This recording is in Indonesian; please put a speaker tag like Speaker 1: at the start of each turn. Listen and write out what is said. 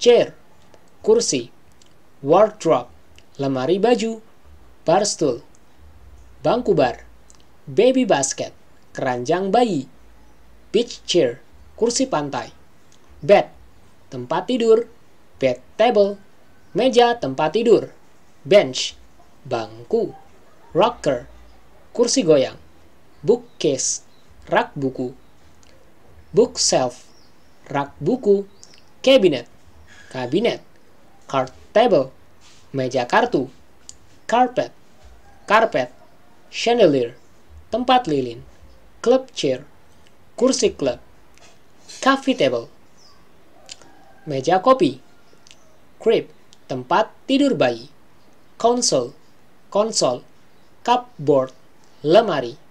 Speaker 1: chair, kursi, wardrobe, lemari baju, bar stool, bangku bar, baby basket, keranjang bayi, beach chair, kursi pantai, bed, tempat tidur, bed table, meja tempat tidur, bench, bangku, rocker, kursi goyang, bookcase, rak buku, bookshelf, rak buku, cabinet, kabinet, card table, meja kartu, carpet, karpet, chandelier, tempat lilin, club chair, kursi club, coffee table, meja kopi, crib, tempat tidur bayi, console, konsol, cupboard, lemari.